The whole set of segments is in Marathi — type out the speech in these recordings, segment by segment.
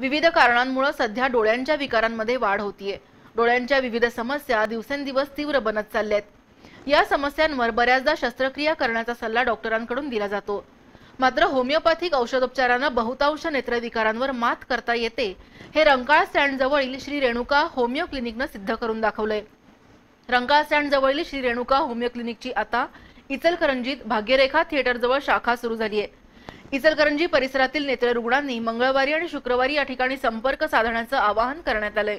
विविध कारणांमुळे सध्या डोळ्यांच्या विकारांमध्ये वाढ होतीये डोळ्यांच्या विविध समस्या दिवसेंदिवस तीव्र बनत चालल्यात या समस्यांवर बऱ्याचदा शस्त्रक्रिया करण्याचा सल्ला डॉक्टरांकडून दिला जातो मात्र होमिओपॅथिक औषधोपचारानं बहुतांश नेत्रविकारांवर मात करता येते हे रंकाळ स्टँड जवळील श्री रेणुका होमिओ क्लिनिकनं सिद्ध करून दाखवलंय रंकाळ स्टँड जवळील श्री रेणुका होमिओ क्लिनिकची आता इचलकरंजीत भाग्यरेखा थिएटरजवळ शाखा सुरू झाली आहे इचलकरंजी परिसरातील नेत्र मंगळवारी आणि शुक्रवारी या ठिकाणी संपर्क साधण्याचं आवाहन करण्यात आलंय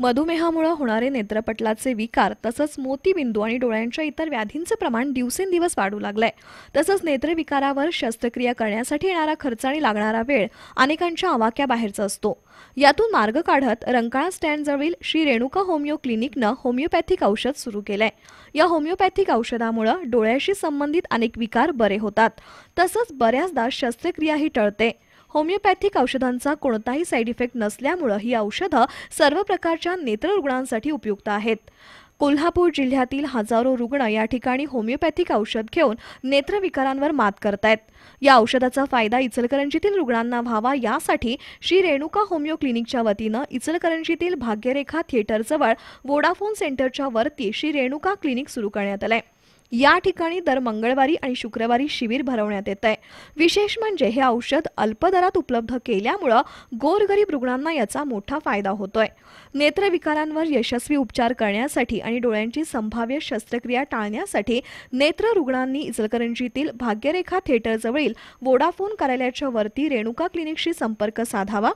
मधुमेहामुळे होणारे नेत्रपटलाचे विकार तसंच मोतीबिंदू आणि डोळ्यांच्या इतर व्याधींचं प्रमाण दिवसेंदिवस वाढू लागलंय तसंच नेत्रविकारावर शस्त्रक्रिया करण्यासाठी येणारा खर्च आणि लागणारा वेळ अनेकांच्या आवाक्या बाहेरचा असतो यातून मार्ग काढत रंकाळा स्टँडजवळील श्री रेणुका होमिओ क्लिनिकनं होमिओपॅथिक औषध सुरू केलंय या होमिओपॅथिक औषधामुळे डोळ्याशी संबंधित अनेक विकार बरे होतात तसंच बऱ्याचदा शस्त्रक्रियाही टळते होमिओपॅथिक औषधांचा कोणताही साईड इफेक्ट नसल्यामुळं ही औषधं सर्व प्रकारच्या नेत्ररुग्णांसाठी उपयुक्त आहेत कोल्हापूर जिल्ह्यातील हजारो रुग्ण या ठिकाणी होमिओपॅथिक औषध घेऊन नेत्रविकारांवर मात करतायत या औषधाचा फायदा इचलकरंजीतील रुग्णांना व्हावा यासाठी श्री रेणुका होमिओ क्लिनिकच्या वतीनं इचलकरंजीतील भाग्यरेखा थिएटरजवळ वोडाफोन सेंटरच्या वरती श्री रेणुका क्लिनिक सुरू करण्यात आलं आहे या ठिकाणी दर मंगळवारी आणि शुक्रवारी शिबिर भरवण्यात येत आहे विशेष म्हणजे हे औषध अल्प दरात उपलब्ध केल्यामुळं गोरगरीब रुग्णांना याचा मोठा फायदा होतोय नेत्रविकारांवर यशस्वी उपचार करण्यासाठी आणि डोळ्यांची संभाव्य शस्त्रक्रिया टाळण्यासाठी नेत्र रुग्णांनी इचलकरंजीतील भाग्यरेखा थिएटरजवळील वोडाफोन कार्यालयाच्या वरती रेणुका क्लिनिकशी संपर्क साधावा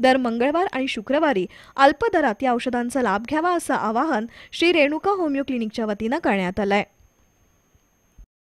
दर मंगळवार आणि शुक्रवारी अल्प दरात या औषधांचा लाभ घ्यावा असं आवाहन श्री रेणुका होमिओ क्लिनिकच्या वतीनं करण्यात आलं आहे